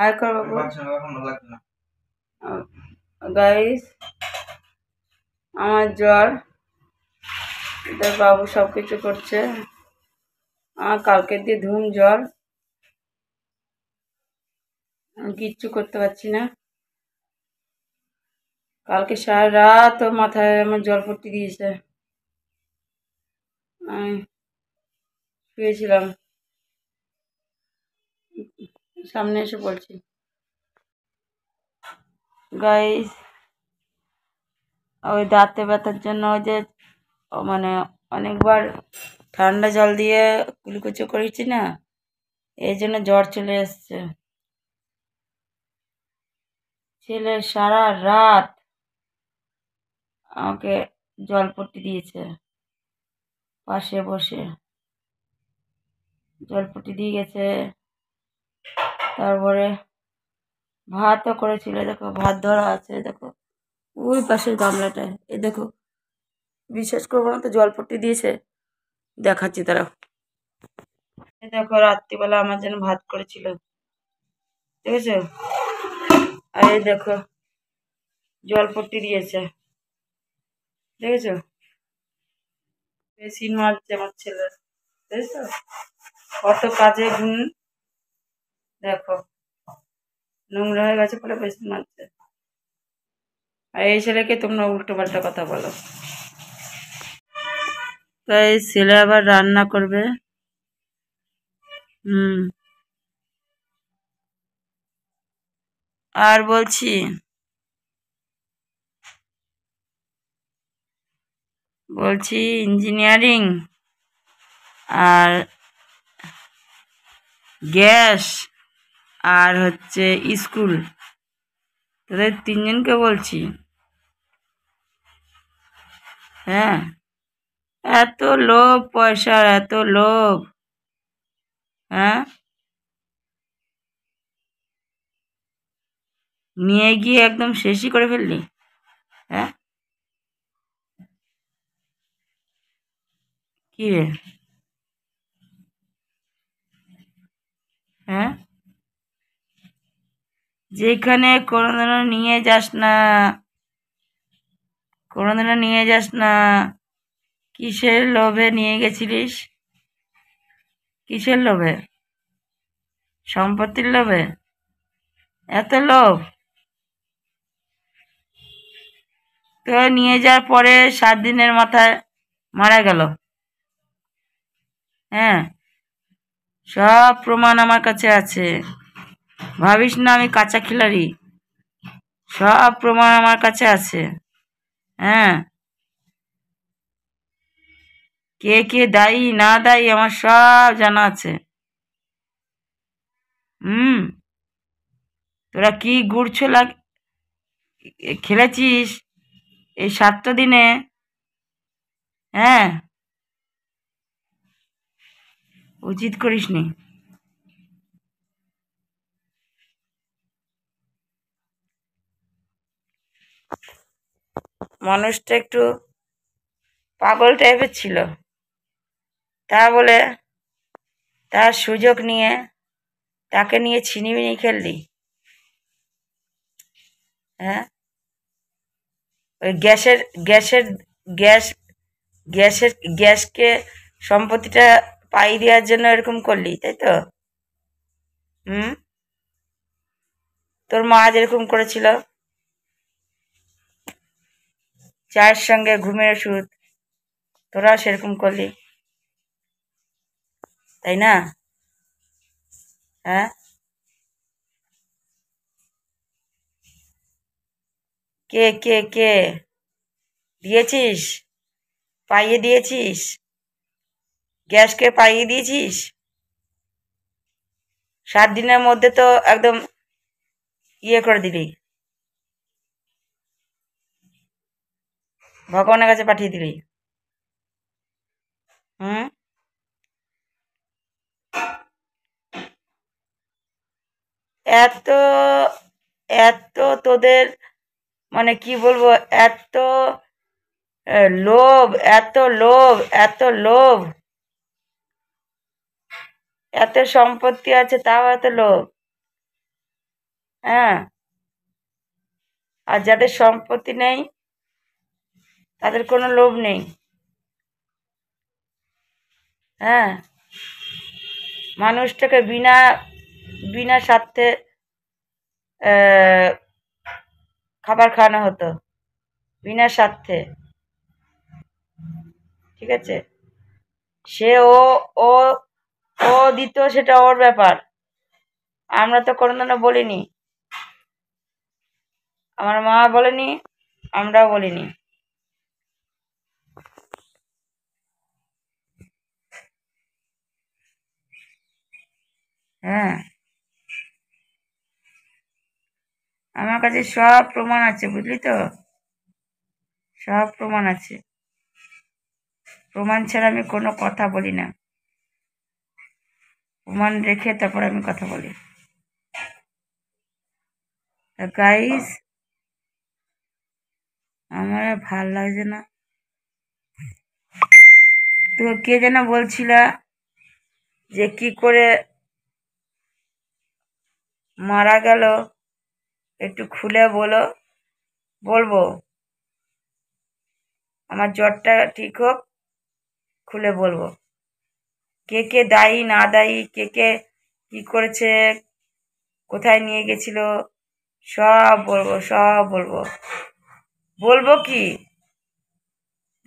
আর বাবু গাইস আমার জ্বর তার বাবু সব কিছু করছে আমার কালকের দিয়ে ধুম জ্বর কিচ্ছু করতে পারছি না কালকে সারা রাত ও মাথায় আমার জল পট্টি দিয়েছে আমি শুয়েছিলাম সামনে এসে বলছি গাইস ওই দাঁতে ব্যথার জন্য ওই যে মানে অনেকবার ঠান্ডা জল দিয়ে কুলকুচো করেছি না এই জন্য জ্বর চলে এসছে ছেলে সারা রাত আমাকে জল পট্টি দিয়েছে পাশে বসে জল পট্টি দিয়ে গেছে তারপরে ভাতও করেছিল দেখো ভাত ধরা আছে দেখো ওই পাশের গামলাটায় এ দেখো বিশ্বাস করবো না তো জলপট্টি দিয়েছে দেখাচ্ছি তারা দেখো রাত্রিবেলা আমার জন্য ভাত করেছিল ঠিক আছে আর এই দেখো জলপট্টি দিয়েছে ঠিক আছে মেশিন মারছে আমার ছেলে বুঝেছো কত কাজে গুণ দেখো নোংরা হয়ে গেছে বলে বেশি মারছে আর এই ছেলেকে তোমরা উল্টো পাল্টা কথা বলো তো এই ছেলে আবার রান্না করবে হুম আর বলছি বলছি ইঞ্জিনিয়ারিং আর গ্যাস আর হচ্ছে স্কুল তাদের তিনজনকে বলছি হ্যাঁ এত লোভ পয়সার এত লোভ হ্যাঁ নিয়ে গিয়ে একদম শেষই করে ফেললি হ্যাঁ কি রে হ্যাঁ যেখানে কোনোদিনও নিয়ে যাস না কোনোদিনও নিয়ে যাস না কিসের লোভে নিয়ে গেছিলিস কিসের লোভে সম্পত্তির লোভে এত লোভ তো নিয়ে যাওয়ার পরে সাত দিনের মাথায় মারা গেল হ্যাঁ সব প্রমাণ আমার কাছে আছে ভাবিস না আমি কাঁচা খিলারি সব প্রমাণ আমার কাছে আছে হ্যাঁ কে কে দায়ী না দায়ী আমার সব জানা আছে হুম তোরা কি ঘুরছো লাগ খেলেছিস এই সাতটা দিনে হ্যাঁ উচিত করিসনি মানুষটা একটু পাগল টাইপের ছিল তা বলে তার সুযোগ নিয়ে তাকে নিয়ে ছিনিমিনি খেললি হ্যাঁ ওই গ্যাসের গ্যাসের গ্যাস গ্যাসের গ্যাসকে সম্পত্তিটা পাই দেওয়ার জন্য এরকম করলি তাই তো হুম তোর মা যেরকম করেছিল চায়ের সঙ্গে ঘুমের ওষুধ তোরা সেরকম করলি তাই না হ্যাঁ কে কে কে দিয়েছিস পাইয়ে দিয়েছিস গ্যাসকে পাইয়ে দিয়েছিস সাত দিনের মধ্যে তো একদম ইয়ে করে দিলি ভগবানের কাছে পাঠিয়ে দিবি হুম এত এত তোদের মানে কি বলবো এত লোভ এত লোভ এত লোভ এত সম্পত্তি আছে তাও এত লোভ হ্যাঁ আর যাদের সম্পত্তি নেই তাদের কোনো লোভ নেই হ্যাঁ মানুষটাকে বিনা বিনা স্বার্থে খাবার খাওয়ানো হতো বিনা স্বার্থে ঠিক আছে সে ও ও ও দিত সেটা ওর ব্যাপার আমরা তো কোনোদিনও বলিনি আমার মা বলেনি আমরাও বলিনি হ্যাঁ আমার কাছে সব প্রমাণ আছে বুঝলি তো সব প্রমাণ আছে প্রমাণ ছাড়া আমি কোনো কথা বলি না প্রমাণ রেখে তারপর আমি কথা বলি গাইস আমার ভাল লাগছে না তো কে যেন বলছিল যে কি করে মারা গেল একটু খুলে বলো বলবো আমার জ্বরটা ঠিক হোক খুলে বলবো কে কে দায়ী না দায়ী কে কে কী করেছে কোথায় নিয়ে গেছিল সব বলবো সব বলবো বলবো কি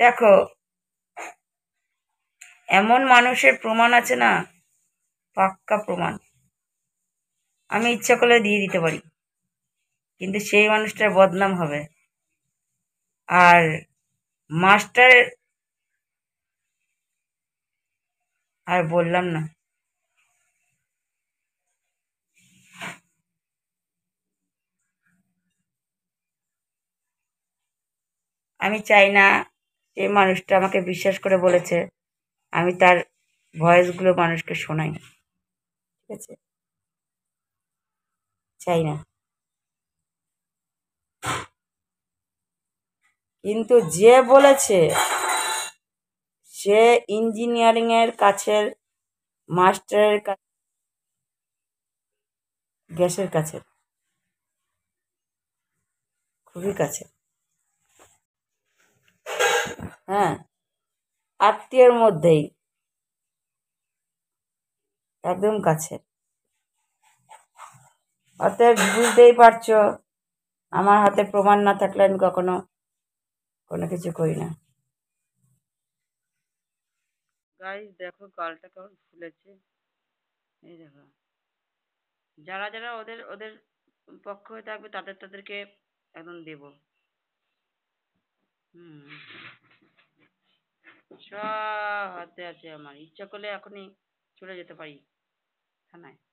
দেখো এমন মানুষের প্রমাণ আছে না পাক্কা প্রমাণ আমি ইচ্ছা করলে দিয়ে দিতে পারি কিন্তু সেই মানুষটার বদনাম হবে আর মাস্টার আর বললাম না আমি চাই না যে মানুষটা আমাকে বিশ্বাস করে বলেছে আমি তার ভয়েসগুলো মানুষকে শোনাই ঠিক আছে চাই না কিন্তু যে বলেছে সে ইঞ্জিনিয়ারিংয়ের কাছের মাস্টারের কাছে গ্যাসের কাছে খুবই কাছে হ্যাঁ আত্মীয়ের মধ্যেই একদম কাছে অতএব বুঝতেই পারছো আমার হাতে প্রমাণ না থাকলে আমি কখনো কোনো কিছু করি না দেখো গালটা কেমন ফুলেছে এই দেখো যারা যারা ওদের ওদের পক্ষ হয়ে থাকবে তাদের তাদেরকে একদম দেব হুম সব হাতে আছে আমার ইচ্ছা করলে এখনই চলে যেতে পারি থানায়